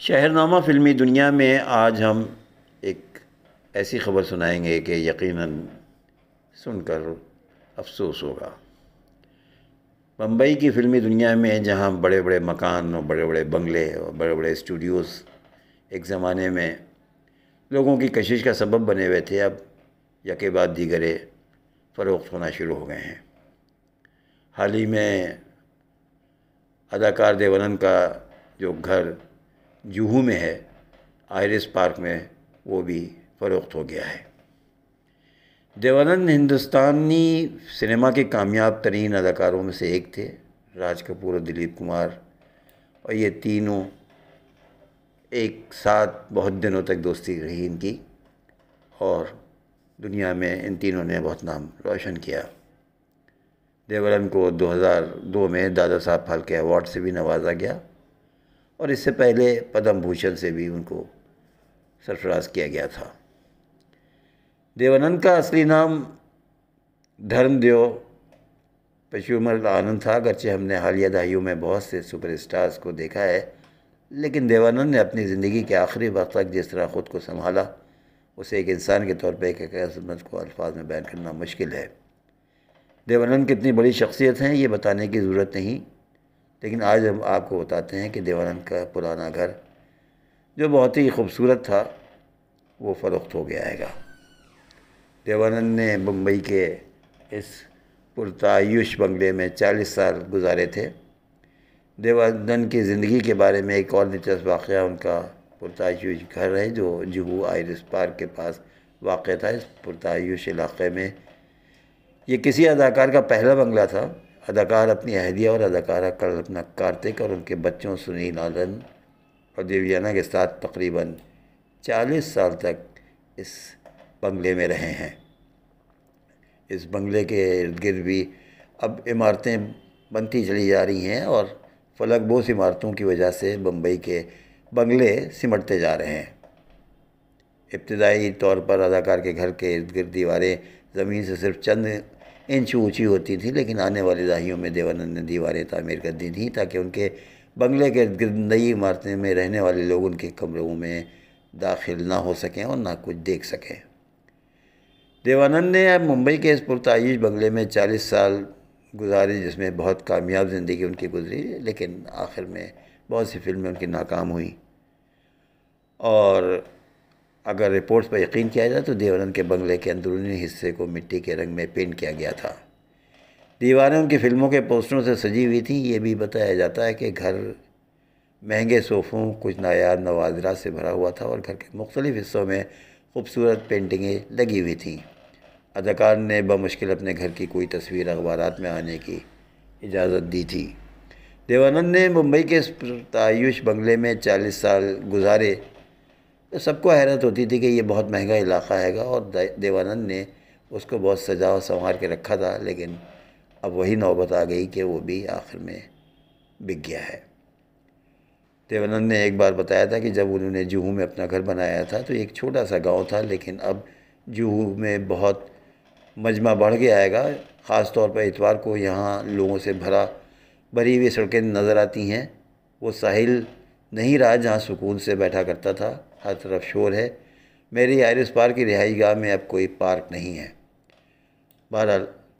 शहरनामा फ़िल्मी दुनिया में आज हम एक ऐसी ख़बर सुनाएंगे कि यकीनन सुनकर अफसोस होगा बम्बई की फ़िल्मी दुनिया में जहाँ बड़े बड़े मकान और बड़े बड़े बंगले और बड़े बड़े स्टूडियोज़ एक ज़माने में लोगों की कशिश का सबब बने हुए थे अब यके बाद दीगरे फ़रोख्त होना शुरू हो गए हैं हाल ही में अदाकार देवानंद का जो घर जुहू में है आयरिस पार्क में वो भी फ़रोख्त हो गया है देवानंद हिंदुस्तानी सिनेमा के कामयाब तरीन अदाकारों में से एक थे राज कपूर और दिलीप कुमार और ये तीनों एक साथ बहुत दिनों तक दोस्ती रही इनकी और दुनिया में इन तीनों ने बहुत नाम रोशन किया देवरन को 2002 में दादा साहब फालके अवार्ड से भी नवाजा गया और इससे पहले पद्म भूषण से भी उनको सरफराज किया गया था देवानंद का असली नाम धर्मदेव पशुमल आनंद था अगरचे हमने हालिया दहाइयों में बहुत से सुपरस्टार्स को देखा है लेकिन देवानंद ने अपनी ज़िंदगी के आखिरी वक्त तक जिस तरह ख़ुद को संभाला उसे एक इंसान के तौर पर एक अजमत को अल्फाज में बयान करना मुश्किल है देवानंद कितनी बड़ी शख्सियत हैं ये बताने की ज़रूरत नहीं लेकिन आज हम आपको बताते हैं कि देवानंद का पुराना घर जो बहुत ही खूबसूरत था वो फ़रोख्त हो गया हैगा देवानंद ने मुंबई के इस पुरतायुष बंगले में 40 साल गुजारे थे देवानंद की ज़िंदगी के बारे में एक और दिलचस्प वाक़ उनका पुरतायुष घर है जो जुहू आयरस पार्क के पास वाक़ था इस पुरतायुष इलाक़े में ये किसी अदाकार का पहला बंगला था अदाकार अपनी अहदिया और अदाकारा कल्पना कार्तिक और उनके बच्चों सुनील आलन और देवियाना के साथ तकरीबन 40 साल तक इस बंगले में रहे हैं इस बंगले के इर्द गिर्द भी अब इमारतें बनती चली जा रही हैं और फलकबोस इमारतों की वजह से बम्बई के बंगले सिमटते जा रहे हैं इब्तदाई तौर पर अदाकार के घर के इर्द गिर्द दीवारें ज़मीन से सिर्फ चंद इंच ऊंची होती थी लेकिन आने वाले दाहियों में देवानंद ने दीवारें तामीर कर दी थी ताकि उनके बंगले के नई इमारतें में रहने वाले लोग उनके कमरों में दाखिल ना हो सकें और ना कुछ देख सकें देवानंद ने अब मुंबई के इस पुरतज बंगले में चालीस साल गुजारे जिसमें बहुत कामयाब ज़िंदगी उनकी गुजरी लेकिन आखिर में बहुत सी फिल्में उनकी नाकाम हुई और अगर रिपोर्ट्स पर यकीन किया जाए तो देवानंद के बंगले के अंदरूनी हिस्से को मिट्टी के रंग में पेंट किया गया था दीवारें उनकी फ़िल्मों के पोस्टरों से सजी हुई थी ये भी बताया जाता है कि घर महंगे सोफ़ों कुछ नायाब नवाजरा से भरा हुआ था और घर के मुख्तलिफ़ हिस्सों में खूबसूरत पेंटिंगें लगी हुई थीं अदाकार ने बमुश्किल अपने घर की कोई तस्वीर अखबार में आने की इजाज़त दी थी देवानंद ने मुंबई के तायुश बंगले में चालीस साल गुजारे तो सबको हैरत होती थी कि ये बहुत महंगा इलाका हैगा और देवानंद ने उसको बहुत सजा और संवार के रखा था लेकिन अब वही नौबत आ गई कि वो भी आखिर में बिक गया है देवानंद ने एक बार बताया था कि जब उन्होंने जूहू में अपना घर बनाया था तो एक छोटा सा गांव था लेकिन अब जूहू में बहुत मजमा बढ़ गया आएगा ख़ास तौर पर इतवार को यहाँ लोगों से भरा भरी हुई सड़कें नज़र आती हैं वो साहिल नहीं रहा जहाँ सुकून से बैठा करता था हर तरफ शोर है मेरी आयरिस पार्क की रिहाई गाह में अब कोई पार्क नहीं है बहरहाल